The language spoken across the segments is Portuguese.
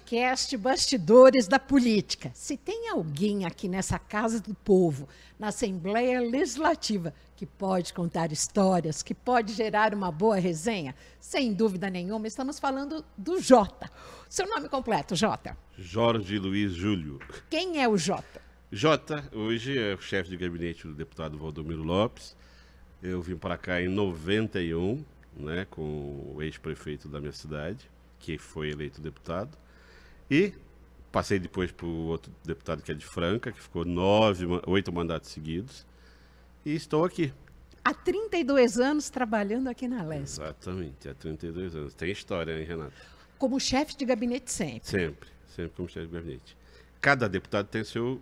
podcast Bastidores da Política. Se tem alguém aqui nessa Casa do Povo, na Assembleia Legislativa, que pode contar histórias, que pode gerar uma boa resenha, sem dúvida nenhuma, estamos falando do Jota. Seu nome completo, Jota? Jorge Luiz Júlio. Quem é o Jota? Jota, hoje é o chefe de gabinete do deputado Valdomiro Lopes. Eu vim para cá em 91, né, com o ex-prefeito da minha cidade que foi eleito deputado. E passei depois para o outro deputado que é de Franca, que ficou nove, oito mandatos seguidos. E estou aqui. Há 32 anos trabalhando aqui na Leste. Exatamente, há 32 anos. Tem história, hein, Renato? Como chefe de gabinete sempre. Sempre, sempre como chefe de gabinete. Cada deputado tem seu,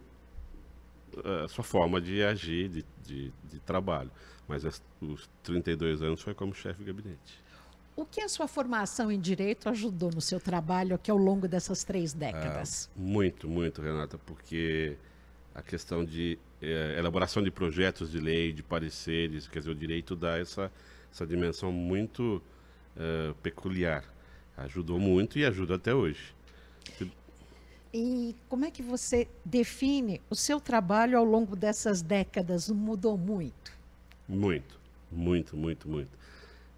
eh, a sua forma de agir, de, de, de trabalho. Mas os 32 anos foi como chefe de gabinete. O que a sua formação em direito ajudou no seu trabalho aqui ao longo dessas três décadas? Ah, muito, muito, Renata, porque a questão de eh, elaboração de projetos de lei, de pareceres, quer dizer, o direito dá essa, essa dimensão muito eh, peculiar. Ajudou muito e ajuda até hoje. E como é que você define o seu trabalho ao longo dessas décadas? Mudou muito? Muito, muito, muito, muito.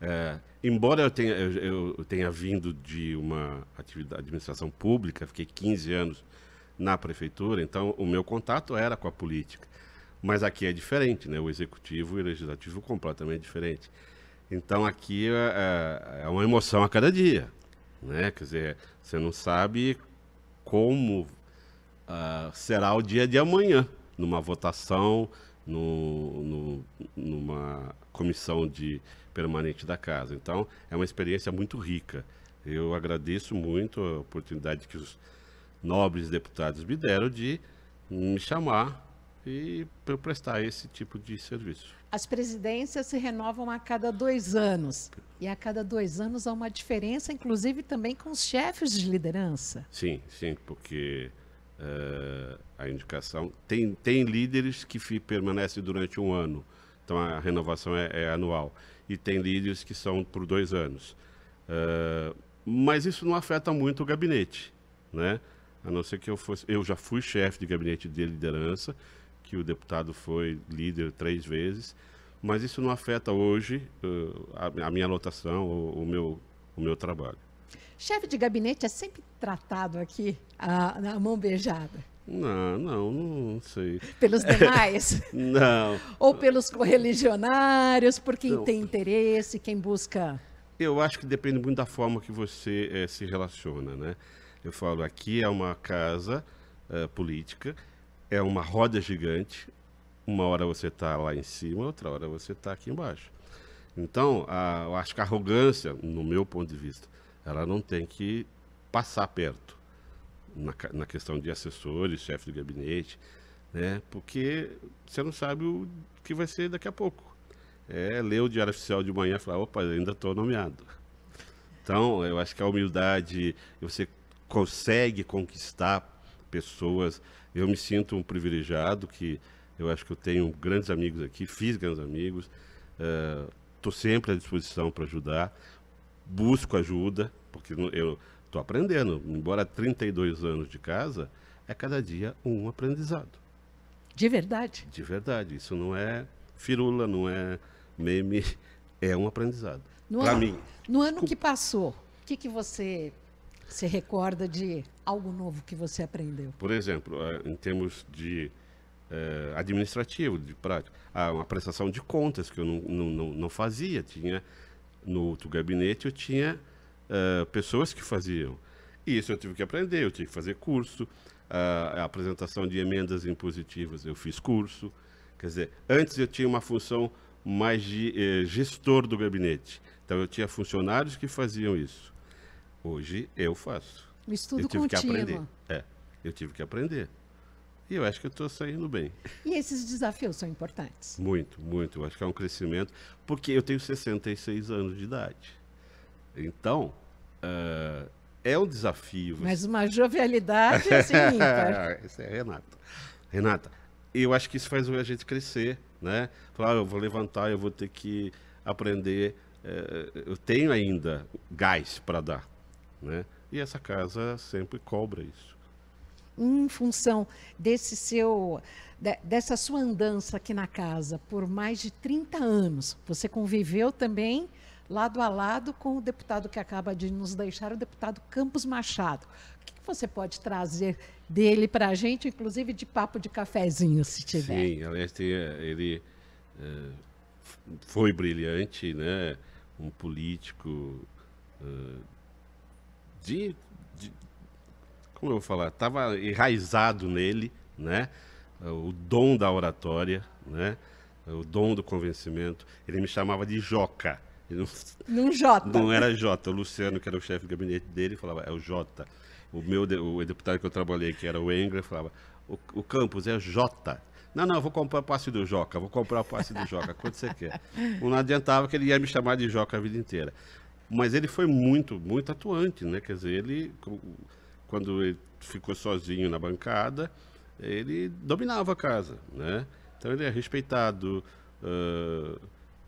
É, embora eu tenha, eu, eu tenha vindo de uma atividade administração pública, fiquei 15 anos na prefeitura, então o meu contato era com a política. Mas aqui é diferente, né? O executivo e o legislativo completamente diferente. Então aqui é, é, é uma emoção a cada dia, né? Quer dizer, você não sabe como uh, será o dia de amanhã numa votação, no, no, numa comissão de permanente da casa. Então, é uma experiência muito rica. Eu agradeço muito a oportunidade que os nobres deputados me deram de me chamar e para prestar esse tipo de serviço. As presidências se renovam a cada dois anos. E a cada dois anos há uma diferença, inclusive também com os chefes de liderança. Sim, sim, porque eh, a indicação. Tem, tem líderes que fi, permanecem durante um ano, então a renovação é, é, anual. E tem líderes que são por dois anos. Eh, mas isso não afeta muito o gabinete, né? A não ser que eu fosse. Eu já fui chefe de gabinete de liderança, que o deputado foi líder três vezes, mas isso não afeta hoje uh, a, a, minha lotação, o, o, meu, o meu trabalho. Chefe de gabinete é sempre tratado aqui a, mão beijada. Não, não, não sei. Pelos demais? não. Ou pelos correligionários, por quem não. tem interesse, quem busca. Eu acho que depende muito da forma que você é, se relaciona, né? Eu falo, aqui é uma casa eh, política, é uma roda gigante. Uma hora você está lá em cima, outra hora você está aqui embaixo. Então, a, eu acho que a arrogância, no meu ponto de vista, ela não tem que passar perto na, na questão de assessores, chefe de gabinete, né? Porque você não sabe o que vai ser daqui a pouco. É ler o Diário Oficial de manhã e falar, opa, ainda estou nomeado. Então, eu acho que a humildade, você consegue conquistar pessoas. Eu me sinto um privilegiado, que eu acho que eu tenho grandes amigos aqui, fiz grandes amigos, estou uh, sempre à disposição para ajudar busco ajuda, porque eu estou aprendendo. Embora 32 anos de casa, é cada dia um aprendizado. De verdade? De verdade. Isso não é firula, não é meme, é um aprendizado. Para mim. No ano que passou, o que, que você se recorda de algo novo que você aprendeu? Por exemplo, eh, em termos de eh, administrativo, de prática, a, ah, uma prestação de contas que eu não, não, não fazia, tinha no outro gabinete eu tinha uh, pessoas que faziam. E isso eu tive que aprender, eu tive que fazer curso, uh, a apresentação de emendas impositivas eu fiz curso. Quer dizer, antes eu tinha uma função mais de eh, gestor do gabinete. Então eu tinha funcionários que faziam isso. Hoje eu faço. Estudo eu tive contínuo. que aprender. É, eu tive que aprender. E eu acho que eu estou saindo bem. E esses desafios são importantes? Muito, muito. Eu acho que é um crescimento, porque eu tenho 66 anos de idade. Então, uh, é um desafio. Mas uma jovialidade assim, ímpar. Esse é Renata. Renata, eu acho que isso faz a gente crescer, né? Claro, ah, eu vou levantar, eu vou ter que aprender. Uh, eu tenho ainda gás para dar, né? E essa casa sempre cobra isso em função desse seu dessa sua andança aqui na casa por mais de 30 anos, você conviveu também lado a lado com o deputado que acaba de nos deixar, o deputado Campos Machado. O que você pode trazer dele para a gente, inclusive de papo de cafezinho, se tiver? Sim, aliás, eh, ele eh, foi brilhante, né? um político eh, de, de como eu vou falar, estava enraizado nele, né? O dom da oratória, né? O dom do convencimento. Ele me chamava de Joca. Ele não, não Jota. Não era Jota. O Luciano, que era o chefe do gabinete dele, falava, é o Jota. O meu o deputado que eu trabalhei, que era o Engler, falava, o, o Campos é Jota. Não, não, vou comprar o passe do Joca, vou comprar o passe do Joca, quanto você quer. Não adiantava que ele ia me chamar de Joca a vida inteira. Mas ele foi muito, muito atuante, né? Quer dizer, ele quando ele ficou sozinho na bancada, ele dominava a casa, né? Então ele é respeitado, uh,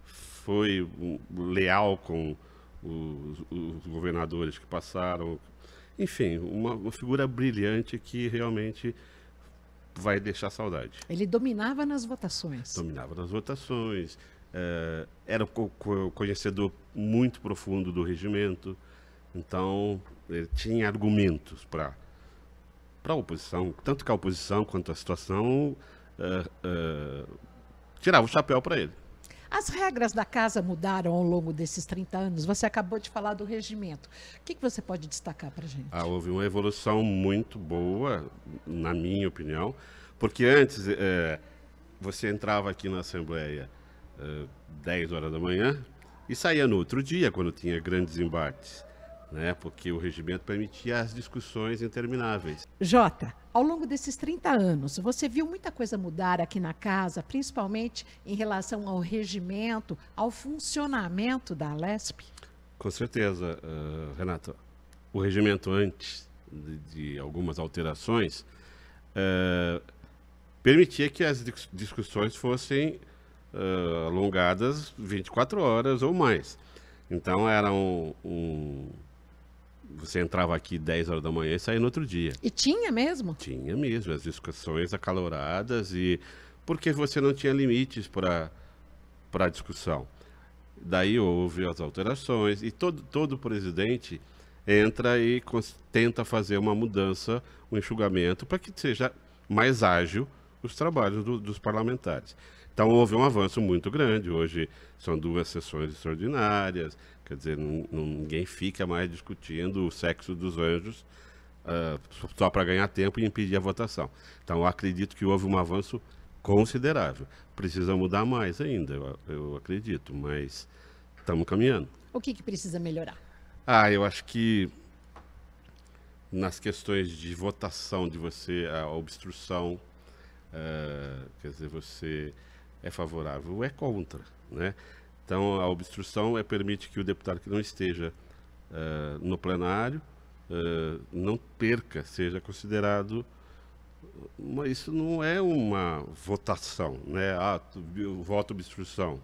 foi leal com os, os, governadores que passaram. Enfim, uma, uma figura brilhante que realmente vai deixar saudade. Ele dominava nas votações. Dominava nas votações. Uh, era um conhecedor muito profundo do regimento. Então, ele tinha argumentos para para a oposição, tanto que a oposição quanto a situação uh, uh, tirava o chapéu para ele. As regras da casa mudaram ao longo desses 30 anos. Você acabou de falar do regimento. O que, que você pode destacar para a gente? Ah, houve uma evolução muito boa, na minha opinião, porque antes eh, você entrava aqui na Assembleia eh, 10 horas da manhã e saía no outro dia, quando tinha grandes embates né? porque o regimento permitia as discussões intermináveis. Jota, ao longo desses 30 anos, você viu muita coisa mudar aqui na casa, principalmente em relação ao regimento, ao funcionamento da LESP? Com certeza, uh, Renata. O regimento antes de, de algumas alterações uh, permitia que as discussões fossem uh, alongadas 24 horas ou mais. Então era um, um você entrava aqui 10 horas da manhã e saía no outro dia. E tinha mesmo? Tinha mesmo, as discussões acaloradas e porque você não tinha limites para para discussão. Daí houve as alterações e todo todo presidente entra e tenta fazer uma mudança, um enxugamento para que seja mais ágil os trabalhos do, dos parlamentares. Então houve um avanço muito grande. Hoje são duas sessões extraordinárias, Quer dizer, ninguém fica mais discutindo o sexo dos anjos uh, só para ganhar tempo e impedir a votação. Então, acredito que houve um avanço considerável. Precisa mudar mais ainda, eu, eu acredito, mas estamos caminhando. O que, que precisa melhorar? Ah, eu acho que nas questões de votação de você, a obstrução, uh, quer dizer, você é favorável ou é contra, né? Então, a obstrução é, permite que o deputado que não esteja uh, no plenário uh, não perca, seja considerado. Mas isso não é uma votação, né? Ah, voto obstrução.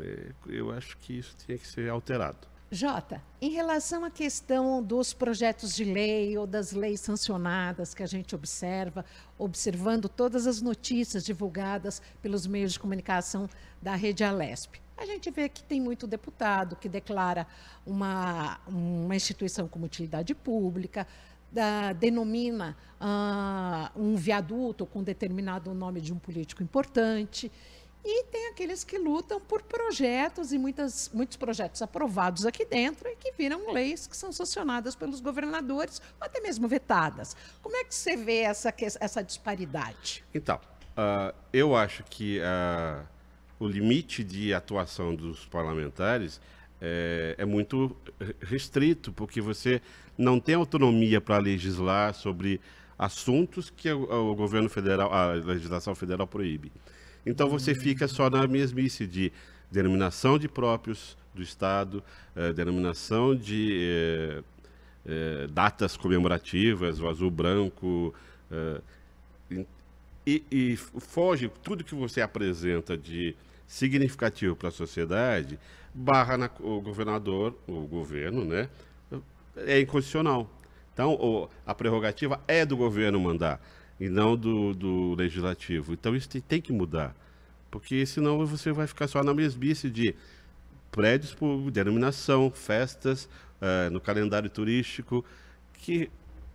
É, eu acho que isso tinha que ser alterado. Jota, em relação à questão dos projetos de lei ou das leis sancionadas que a gente observa, observando todas as notícias divulgadas pelos meios de comunicação da Rede Alesp, a gente vê que tem muito deputado que declara uma, uma instituição como utilidade pública, da, denomina uh, um viaduto com determinado nome de um político importante. E tem aqueles que lutam por projetos e muitas, muitos projetos aprovados aqui dentro e que viram leis que são sancionadas pelos governadores ou até mesmo vetadas. Como é que você vê essa, essa disparidade? Então, uh, eu acho que uh o limite de atuação dos parlamentares é, é, muito restrito, porque você não tem autonomia para legislar sobre assuntos que o, governo federal, a legislação federal proíbe. Então você fica só na mesmice de denominação de próprios do Estado, eh, denominação de eh, eh, datas comemorativas, o azul branco. E, e, foge tudo que você apresenta de significativo para a sociedade, barra na, o governador, o governo, né? É inconstitucional. Então, o, a prerrogativa é do governo mandar e não do, do legislativo. Então, isso tem, tem que mudar, porque senão você vai ficar só na mesmice de prédios por denominação, festas, uh, no calendário turístico, que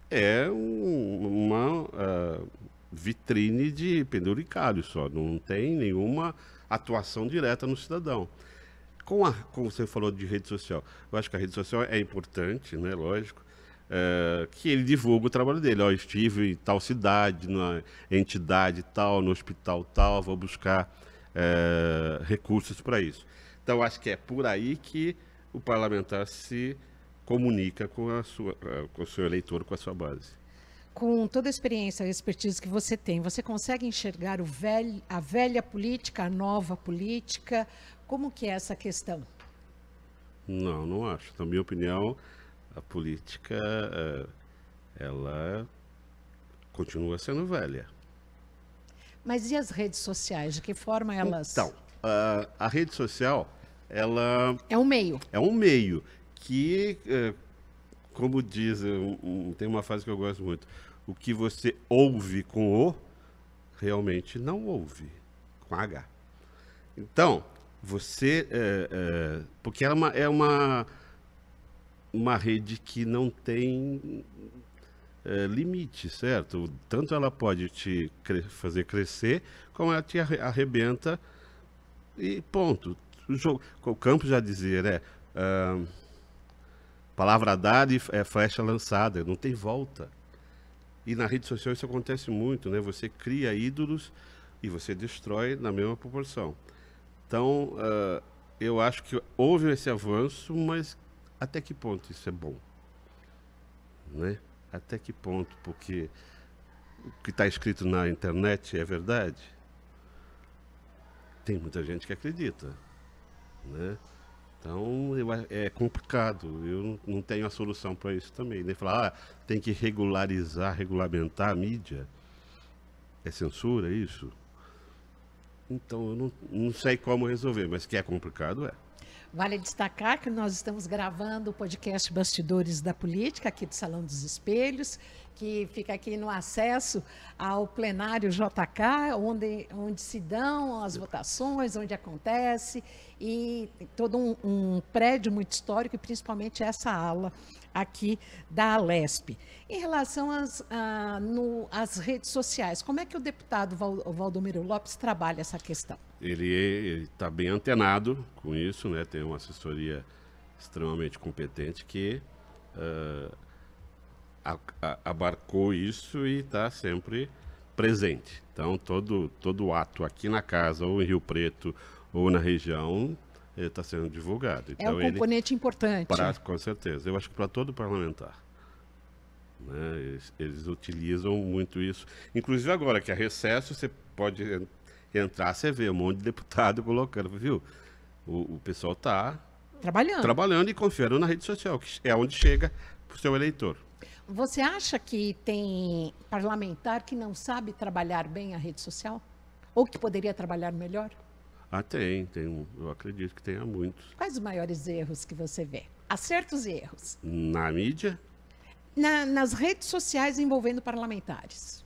é um, uma uh, vitrine de penduricalho só, não tem nenhuma atuação direta no cidadão. Com a, como você falou de rede social, eu acho que a rede social é importante, né, lógico, é, que ele divulga o trabalho dele. Ó, estive em tal cidade, na entidade tal, no hospital tal, vou buscar é, recursos para isso. Então, acho que é por aí que o parlamentar se comunica com, a sua, eh, com o seu eleitor, com a sua base com toda a experiência e expertise que você tem, você consegue enxergar velho, a velha política, a nova política? Como que é essa questão? Não, não acho. Na minha opinião, a política, eh, ela continua sendo velha. Mas e as redes sociais? De que forma elas... Então, a, a rede social, ela... É um meio. É um meio que eh, como diz, um, eh, um, tem uma frase que eu gosto muito: o que você ouve com O, realmente não ouve com H. Então, você. É, é, porque é uma, é uma, uma rede que não tem é, limite, certo? Tanto ela pode te cre fazer crescer, como ela te arrebenta e ponto. O, jogo, o campo já dizer, né? Uh, Palavra dada é flecha lançada, não tem volta. E na rede social isso acontece muito, né? Você cria ídolos e você destrói na mesma proporção. Então, uh, eu acho que houve esse avanço, mas até que ponto isso é bom? Né? Até que ponto? Porque o que está escrito na internet é verdade? Tem muita gente que acredita, né? Então é complicado, eu não tenho a solução para isso também. Nem falar, ah, tem que regularizar, regulamentar a mídia. É censura isso? Então eu não, não sei como resolver, mas que é complicado é. Vale destacar que nós estamos gravando o podcast Bastidores da Política, aqui do Salão dos Espelhos, que fica aqui no acesso ao plenário JK, onde, onde se dão as votações, onde acontece, e todo um, um prédio muito histórico, e principalmente essa aula aqui da Alesp. Em relação às, no, às redes sociais, como é que o deputado Valdomiro Lopes trabalha essa questão? ele está bem antenado com isso, né? Tem uma assessoria extremamente competente que uh, abarcou isso e está sempre presente. Então todo todo ato aqui na casa ou em Rio Preto ou na região está sendo divulgado. Então, é um então, componente ele, importante. Pra, com certeza. Eu acho que para todo parlamentar. Né? Eles, eles, utilizam muito isso. Inclusive agora que é recesso, você pode entrar, você vê um monte de deputado colocando, viu? O, o pessoal está trabalhando. trabalhando e confiando na rede social, que é onde chega para o seu eleitor. Você acha que tem parlamentar que não sabe trabalhar bem a rede social? Ou que poderia trabalhar melhor? Ah, tem, tem. Eu acredito que tenha muitos. Quais os maiores erros que você vê? Acertos e erros. Na mídia? Na, nas redes sociais envolvendo parlamentares.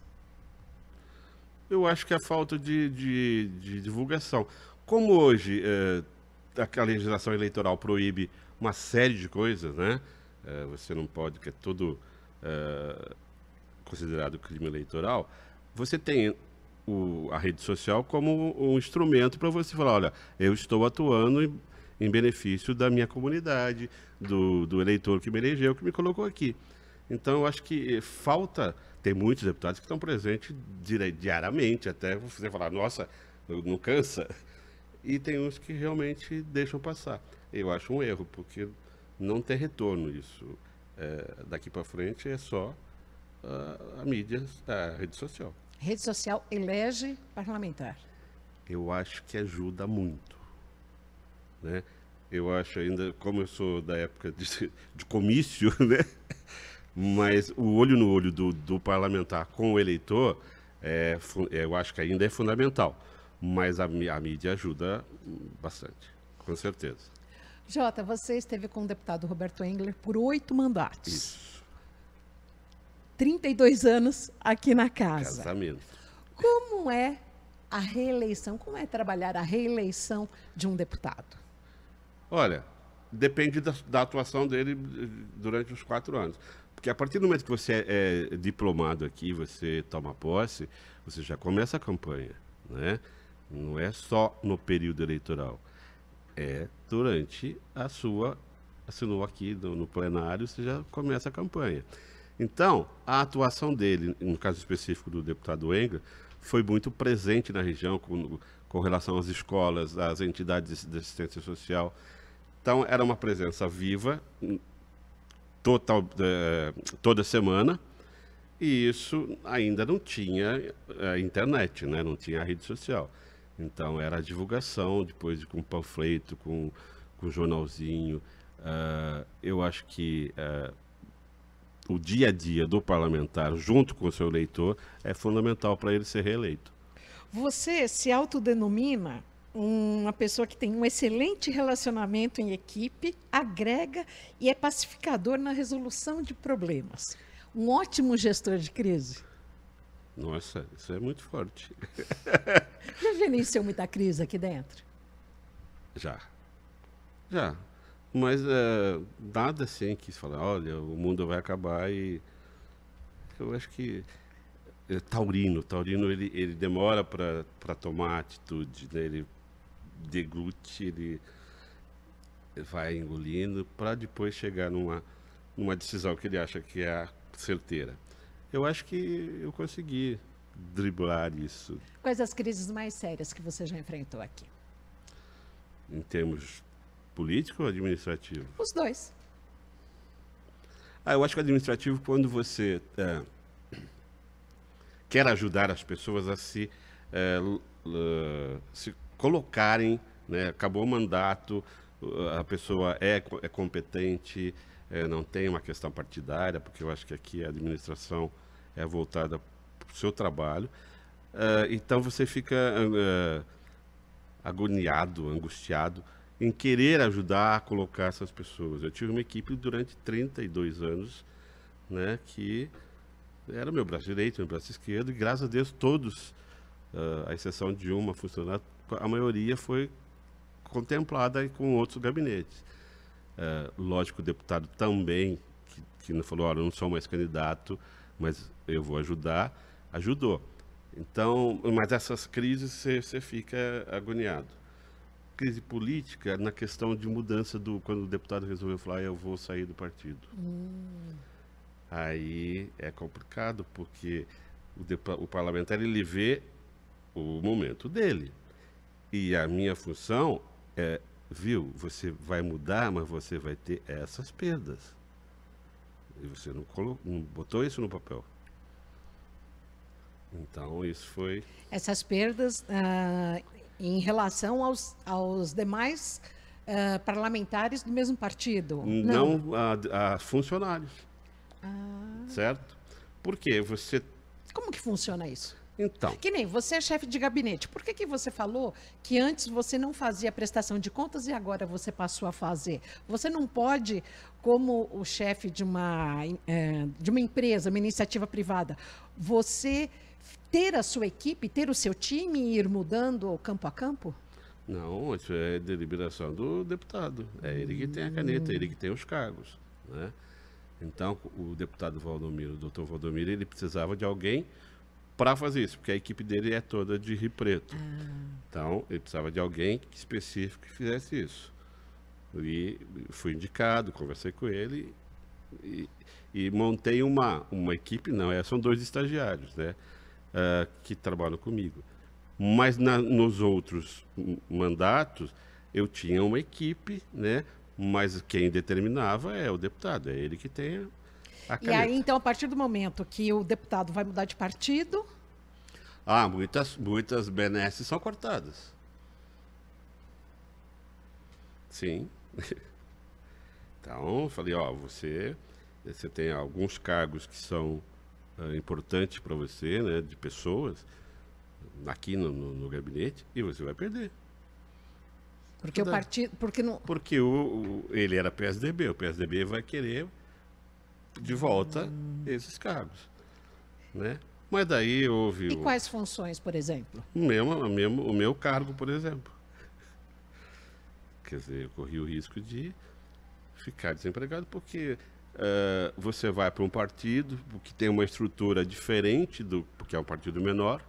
Eu acho que é a falta de, de, de divulgação. Como hoje é, eh, a legislação eleitoral proíbe uma série de coisas, né? É, você não pode, que é tudo é, eh, considerado crime eleitoral. Você tem o, a rede social como um instrumento para você falar, olha, eu estou atuando em, em benefício da minha comunidade, do, do eleitor que me elegeu, que me colocou aqui. Então, eu acho que eh, falta. Tem muitos deputados que estão presentes diariamente, até você falar, nossa, não cansa. E tem uns que realmente deixam passar. Eu acho um erro, porque não tem retorno isso. É, daqui para frente é só uh, a mídia, a rede social. Rede social elege parlamentar. Eu acho que ajuda muito. Né? Eu acho ainda, como eu sou da época de, de comício, né? Mas o olho no olho do, do parlamentar com o eleitor, é, é, eu acho que ainda é fundamental. Mas a, a mídia ajuda bastante, com certeza. Jota, você esteve com o deputado Roberto Engler por oito mandatos. Isso. 32 anos aqui na casa. Casamento. Como é a reeleição? Como é trabalhar a reeleição de um deputado? Olha, depende da, da atuação dele durante os quatro anos. Porque a partir do momento que você é, é diplomado aqui, você toma posse, você já começa a campanha, né? Não é só no período eleitoral, é durante a sua assinou aqui no, no plenário, você já começa a campanha. Então, a atuação dele, no caso específico do deputado Engler, foi muito presente na região com, com relação às escolas, às entidades de assistência social. Então, era uma presença viva total, é, toda semana. E isso ainda não tinha é, internet, né? não tinha rede social. Então era a divulgação, depois com panfleto, com, com jornalzinho. Uh, eu acho que uh, o dia a dia do parlamentar, junto com o seu eleitor, é fundamental para ele ser reeleito. Você se autodenomina uma pessoa que tem um excelente relacionamento em equipe, agrega e é pacificador na resolução de problemas. Um ótimo gestor de crise. Nossa, isso é muito forte. Já gerenciou muita crise aqui dentro? Já. Já. Mas é, nada assim que falar, olha, o mundo vai acabar e. Eu acho que é, Taurino. Taurino ele, ele demora para tomar atitude, né? ele deglute, ele vai engolindo para depois chegar numa, numa decisão que ele acha que é a certeira. Eu acho que eu consegui driblar isso. Quais as crises mais sérias que você já enfrentou aqui? Em termos político ou administrativo? Os dois. Ah, eu acho que administrativo quando você é, quer ajudar as pessoas a se, é, se colocarem, né, acabou o mandato, a pessoa é, é competente, é, não tem uma questão partidária, porque eu acho que aqui a administração é voltada para o seu trabalho. Uh, então você fica uh, agoniado, angustiado em querer ajudar a colocar essas pessoas. Eu tive uma equipe durante 32 anos, né, que era meu braço direito, meu braço esquerdo, e graças a Deus todos, uh, à exceção de uma funcionária, a maioria foi contemplada com outros gabinetes. É, lógico, o deputado também, que, que não falou, olha, não sou mais candidato, mas eu vou ajudar, ajudou. Então, mas essas crises você fica agoniado. Crise política na questão de mudança do quando o deputado resolveu falar eu vou sair do partido. Hum. Aí é complicado porque o, o parlamentar ele vê o momento dele. E a minha função é, viu, você vai mudar, mas você vai ter essas perdas. E você não, colocou, não botou isso no papel. Então, isso foi. Essas perdas uh, em relação aos, aos demais uh, parlamentares do mesmo partido? Não, não. A, a, funcionários. Ah. Certo? Porque você. Como que funciona isso? Então. Que nem você é chefe de gabinete. Por que, que você falou que antes você não fazia prestação de contas e agora você passou a fazer? Você não pode, como o chefe de uma, eh, de uma empresa, uma iniciativa privada, você ter a sua equipe, ter o seu time e ir mudando campo a campo? Não, isso é deliberação do deputado. É ele que tem a caneta, ele que tem os cargos. Né? Então, o deputado Valdomiro, o doutor Valdomiro, ele precisava de alguém para fazer isso, porque a equipe dele é toda de Rio Preto. Ah. Então, ele precisava de alguém específico que fizesse isso. E fui indicado, conversei com ele e, e montei uma, uma equipe, não, é, são dois estagiários, né? Uh, que trabalham comigo. Mas na, nos outros mandatos, eu tinha uma equipe, né? Mas quem determinava é o deputado, é ele que tem e aí, então, a partir do momento que o deputado vai mudar de partido. Ah, muitas, muitas benesses são cortadas. Sim. Então, falei, ó, você, você tem alguns cargos que são uh, importantes para você, né, de pessoas, aqui no, no, no, gabinete, e você vai perder. Porque o partido, porque não... Porque o, o, ele era PSDB, o PSDB vai querer de volta esses cargos, né? Mas daí houve... E quais funções, por exemplo? O meu, o, meu, o meu cargo, por exemplo. Quer dizer, eu corri o risco de ficar desempregado porque uh, você vai para um partido que tem uma estrutura diferente do... Porque é um partido menor.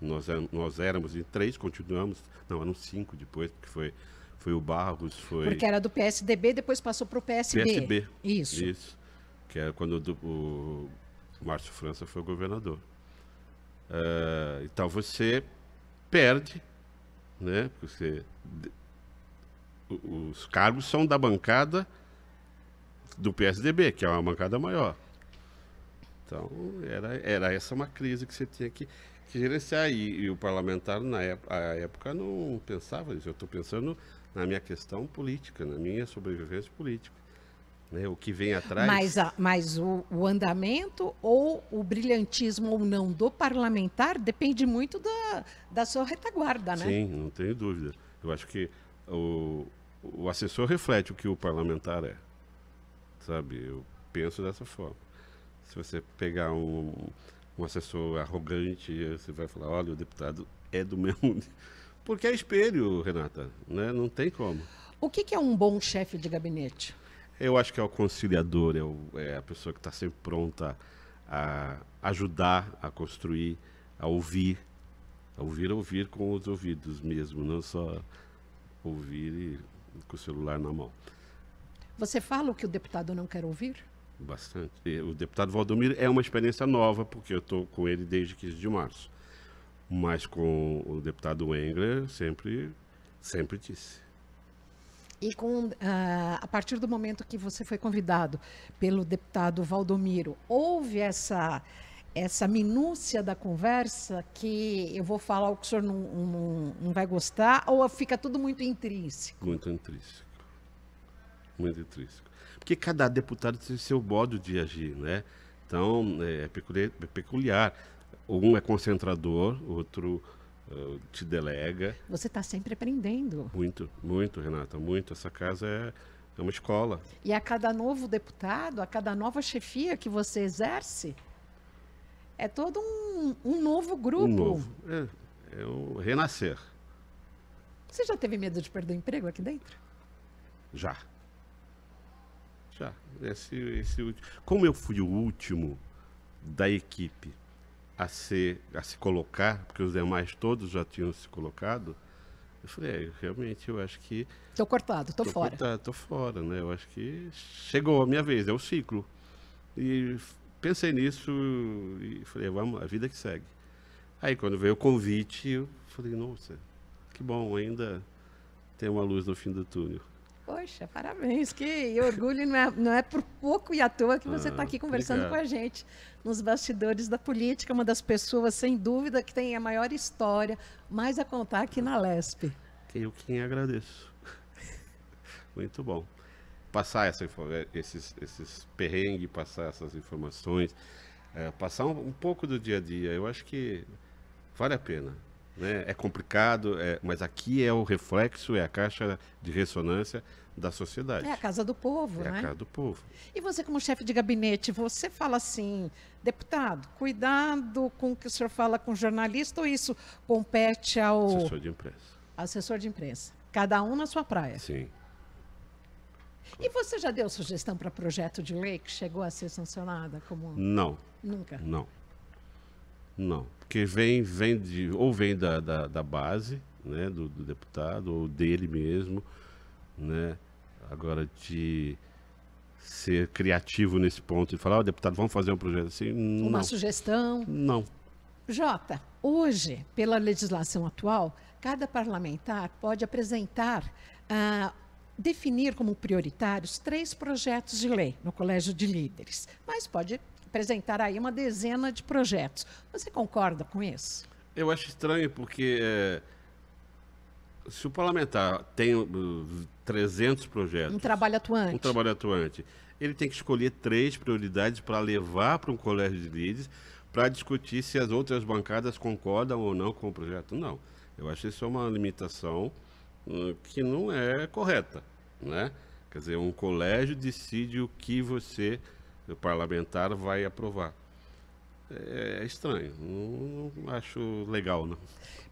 Nós, é, nós éramos em três, continuamos... Não, eram cinco depois, porque foi foi o Barros, foi. Porque era do PSDB, depois passou para o PSB. PSB. Isso. Isso que é quando o, o Márcio França foi governador. Eh, então você perde, né? Porque você, os cargos são da bancada do PSDB, que é uma bancada maior. Então, era, era essa uma crise que você tinha que, que gerenciar. E, e, o parlamentar, na época, época não pensava nisso. Eu estou pensando na minha questão política, na minha sobrevivência política. Né, o que vem atrás. Mas, a, mas o, o, andamento ou o brilhantismo ou não do parlamentar depende muito da, da sua retaguarda, né? Sim, não tenho dúvida. Eu acho que o, o assessor reflete o que o parlamentar é. Sabe? Eu penso dessa forma. Se você pegar um, um assessor arrogante, você vai falar: olha, o deputado é do mesmo. Porque é espelho, Renata, né? não tem como. O que, que é um bom chefe de gabinete? Eu acho que é o conciliador, é, o, é a pessoa que está sempre pronta a ajudar, a construir, a ouvir. A ouvir, ouvir com os ouvidos mesmo, não só ouvir e, com o celular na mão. Você fala o que o deputado não quer ouvir? Bastante. O deputado Valdomiro é uma experiência nova, porque eu estou com ele desde 15 de março. Mas com o deputado Engler, sempre, sempre disse. E com, uh, a partir do momento que você foi convidado pelo deputado Valdomiro, houve essa, essa minúcia da conversa que eu vou falar o que o senhor não, não, não vai gostar, ou fica tudo muito intrínseco? Muito intrínseco. Muito intrínseco. Porque cada deputado tem seu modo de agir, né? Então, é, é peculiar. Um é concentrador, outro eh, te delega. Você está sempre aprendendo. Muito, muito, Renata, muito. Essa casa é, é uma escola. E a cada novo deputado, a cada nova chefia que você exerce, é todo um, um novo grupo. Um novo. É, é renascer. Você já teve medo de perder o emprego aqui dentro? Já. Já. Esse, esse, como eu fui o último da equipe a, se a se colocar, porque os demais todos já tinham se colocado, eu falei, é, realmente, eu acho que... Estou cortado, estou fora. estou fora, né? Eu acho que chegou a minha vez, é o ciclo. E pensei nisso e falei, é, vamos, a vida que segue. Aí, quando veio o convite, eu falei, nossa, que bom, ainda tem uma luz no fim do túnel. Poxa, parabéns, que orgulho não é, não é por pouco e à toa que você está ah, tá aqui conversando obrigado. com a gente nos bastidores da política, uma das pessoas, sem dúvida, que tem a maior história, mais a contar aqui na LESP. Eu quem agradeço. Muito bom. Passar essa, eh, esses, esses perrengues, passar essas informações, é, passar um, um pouco do dia a dia, eu acho que vale a pena. Né? É complicado, é, mas aqui é o reflexo, é a caixa de ressonância da sociedade. É a casa do povo, é né? É a casa do povo. E você, como chefe de gabinete, você fala assim, deputado, cuidado com o que o senhor fala com jornalista ou isso compete ao. Assessor de imprensa. Assessor de imprensa. Cada um na sua praia. Sim. E você já deu sugestão para projeto de lei que chegou a ser sancionada como Não. Nunca. Não. Não, porque vem vem de ou vem da, da, da base, né, do, do deputado ou dele mesmo, né? Agora de ser criativo nesse ponto e falar, ó, oh, deputado, vamos fazer um projeto assim. Não. Uma sugestão? Não. Jota, hoje, pela legislação atual, cada parlamentar pode apresentar, ah, definir como prioritários três projetos de lei no Colégio de Líderes, mas pode apresentar aí uma dezena de projetos. Você concorda com isso? Eu acho estranho porque é, se o parlamentar tem eh, 300 projetos. Um trabalho atuante. Um trabalho atuante. Ele tem que escolher três prioridades para levar para um colégio de líderes para discutir se as outras bancadas concordam ou não com o projeto. Não. Eu acho isso é uma limitação hum, que não é correta, né? Quer dizer, um colégio decide o que você, o parlamentar, vai aprovar. É estranho, não, não, acho legal, não.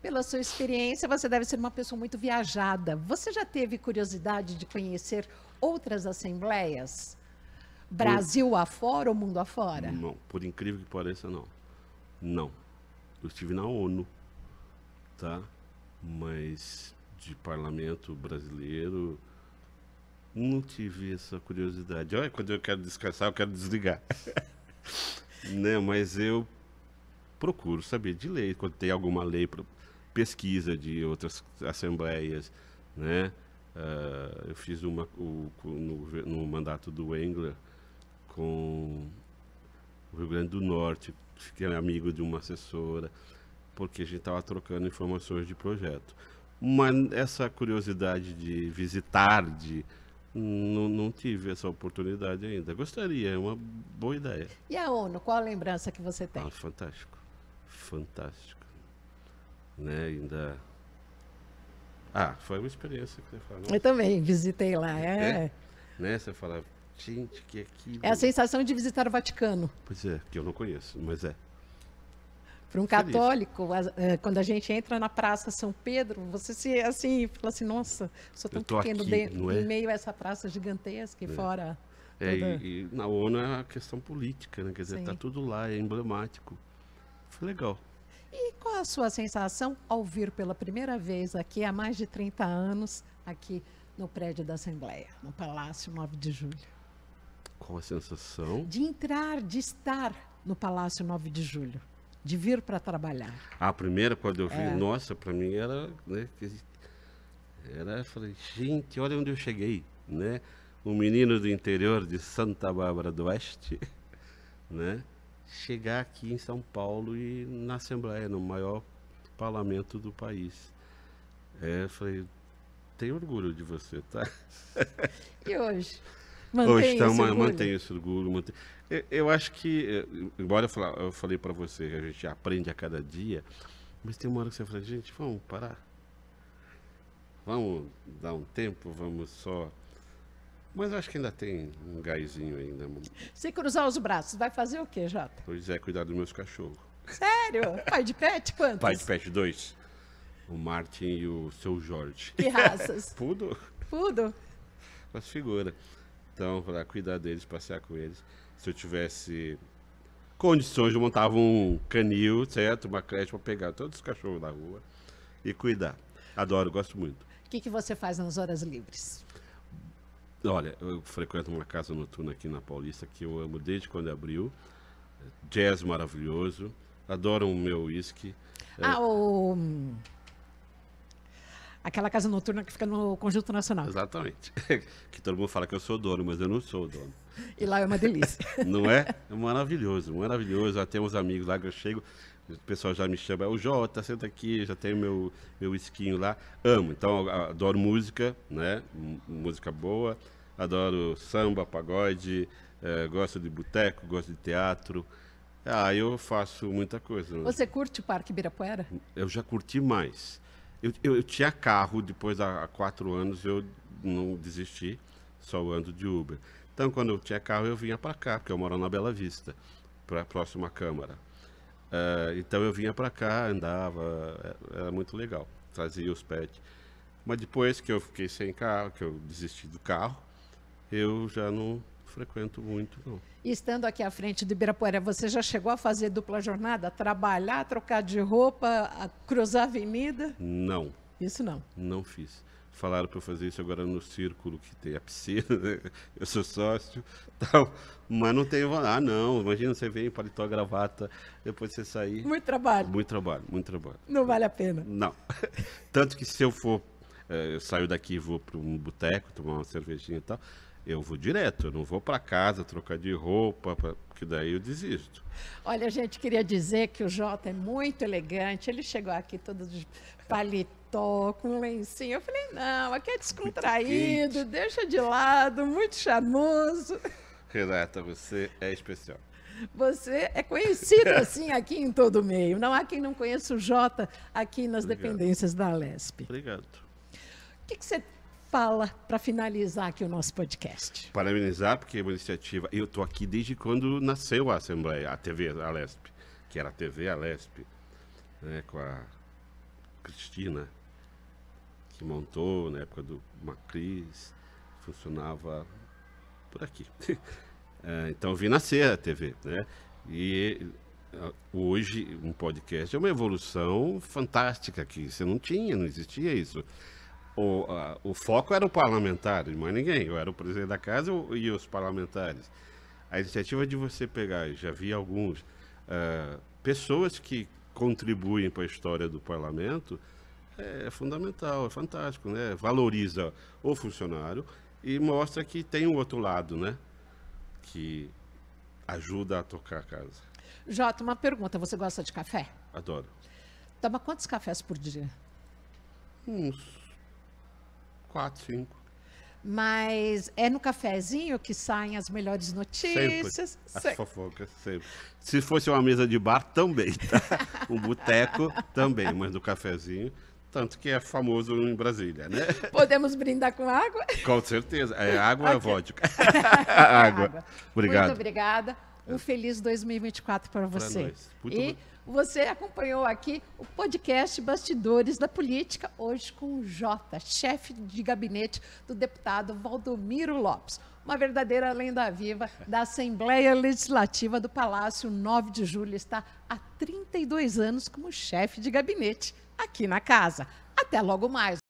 Pela sua experiência, você deve ser uma pessoa muito viajada. Você já teve curiosidade de conhecer outras assembleias? Brasil por... afora ou mundo afora? Não, por incrível que pareça, não. Não. Eu estive na ONU, tá? Mas de parlamento brasileiro, não tive essa curiosidade. Olha, quando eu quero descansar, eu quero desligar. né? Mas eu procuro saber de lei, quando tem alguma lei, pesquisa de outras assembleias, né? Uh, eu fiz uma o, no, no, mandato do Engler com o Rio Grande do Norte, fiquei amigo de uma assessora, porque a gente estava trocando informações de projeto. Mas essa curiosidade de visitar, de não, não tive essa oportunidade ainda. Gostaria, é uma boa ideia. E a ONU, qual a lembrança que você tem? Ah, fantástico. Fantástico. Né, ainda ah, foi uma experiência que você falou. Eu também visitei lá, é. é né? Você fala, gente, que é aquilo. É a sensação de visitar o Vaticano. Pois é, que eu não conheço, mas é. Para um católico, eh, quando a gente entra na Praça São Pedro, você se assim, fala assim, nossa, sou tão pequeno aqui, dentro, é? em meio a essa praça gigantesca e é. fora. É, toda... e, e, na ONU é a questão política, né? Quer dizer, está tudo lá, é emblemático. Foi legal. E qual a sua sensação ao vir pela primeira vez aqui, há mais de 30 anos, aqui no prédio da Assembleia, no Palácio 9 de Julho? Qual a sensação? De entrar, de estar no Palácio 9 de Julho de vir para trabalhar? A primeira, quando eu vi, é. nossa, para mim era, né, era, eu falei, gente, olha onde eu cheguei, né? Um menino do interior de Santa Bárbara do Oeste, né? Chegar aqui em São Paulo e na Assembleia, no maior parlamento do país. É, eu falei, tenho orgulho de você, tá? E hoje? Mantém então, Ou esse orgulho. mantém esse orgulho. Mantém. Eu, eu acho que, eh, embora eu, eu falei para você que a gente aprende a cada dia, mas tem uma hora que você fala, gente, vamos parar. Vamos dar um tempo, vamos só. Mas acho que ainda tem um gásinho ainda. Né, Se cruzar os braços, vai fazer o quê, Jota? Pois é, cuidar dos meus cachorros. Sério? Pai de pet? Quantos? Pai de pet, dois. O Martin e o seu Jorge. Que raças? Pudo. Pudo. As figuras. Então, para cuidar deles, passear com eles. Se eu tivesse condições, eu montava um canil, certo? Uma creche para pegar todos os cachorros da rua e cuidar. Adoro, gosto muito. O que, que você faz nas horas livres? Olha, eu frequento uma casa noturna aqui na Paulista que eu amo desde quando abriu. Jazz maravilhoso. Adoro o meu uísque. Ah, é... o aquela casa noturna que fica no Conjunto Nacional. Exatamente. Que todo mundo fala que eu sou o dono, mas eu não sou o dono. E lá é uma delícia. Não é? É maravilhoso, maravilhoso. Já tem uns amigos lá que eu chego, o pessoal já me chama, o Jota, senta aqui, já tenho meu, meu esquinho lá. Amo, então adoro música, né? música boa, adoro samba, pagode, eh, gosto de boteco, gosto de teatro. Ah, eu faço muita coisa. Né? Você curte o Parque Ibirapuera? Eu já curti mais. Eu, eu, eu tinha carro, depois há, há quatro anos eu não desisti, só ando de Uber. Então, quando eu tinha carro, eu vinha para cá, porque eu moro na Bela Vista, para a próxima Câmara. Uh, então, eu vinha para cá, andava, eh, era muito legal, trazia os pets. Mas depois que eu fiquei sem carro, que eu desisti do carro, eu já não frequento muito, não. E estando aqui à frente do Ibirapuera, você já chegou a fazer dupla jornada? Trabalhar, trocar de roupa, cruzar a avenida? Não. Isso não? Não fiz. Falaram para eu fazer isso agora no círculo que tem a piscina, né? eu sou sócio, tal. Mas não tenho. Ah, não. Imagina você vem paletó, gravata, depois você sair. Muito trabalho. Muito trabalho, muito trabalho. Não vale a pena. Não. Tanto que se eu for eh, eu saio daqui e vou para um boteco tomar uma cervejinha e tal eu vou direto, eu não vou para casa trocar de roupa, pra... porque daí eu desisto. Olha, a gente queria dizer que o Jota é muito elegante, ele chegou aqui todo de paletó, com um lencinho. Eu falei, não, aqui é descontraído, deixa de lado, muito charmoso. Renata, você é especial. Você é conhecido assim aqui em todo o meio. Não há quem não conheça o Jota aqui nas Obrigado. dependências da Lesp. Obrigado. O que, que você fala para finalizar aqui o nosso podcast. Parabenizar, porque é uma iniciativa. Eu estou aqui desde quando nasceu a Assembleia, a TV Alesp, que era a TV Alesp, né, com a Cristina, que montou na época do Macris, funcionava por aqui. É, então eu vi nascer a TV, né? E ah, hoje um podcast é uma evolução fantástica que você não tinha, não existia isso o, a, o foco era o parlamentar, mas mais ninguém. Eu era o presidente da casa e os parlamentares. A iniciativa de você pegar, já vi alguns, uh, pessoas que contribuem para a história do parlamento, é, é fundamental, é fantástico, né? Valoriza o funcionário e mostra que tem o um outro lado, né? Que ajuda a tocar a casa. Jota, uma pergunta. Você gosta de café? Adoro. Toma quantos cafés por dia? Uns Quatro, cinco. Mas é no cafezinho que saem as melhores notícias. Sempre. As sempre. fofocas, sempre. Se fosse uma mesa de bar, também, tá? Um boteco, também, mas no cafezinho. Tanto que é famoso em Brasília, né? Podemos brindar com água? Com certeza. É água okay. é vodka. água. água. Obrigado. Muito obrigada um é. feliz 2024 para você. e bom. você acompanhou aqui o podcast Bastidores da Política, hoje com o Jota, chefe de gabinete do deputado Valdomiro Lopes. Uma verdadeira lenda viva da Assembleia Legislativa do Palácio 9 de Julho. Está há 32 anos como chefe de gabinete aqui na casa. Até logo mais.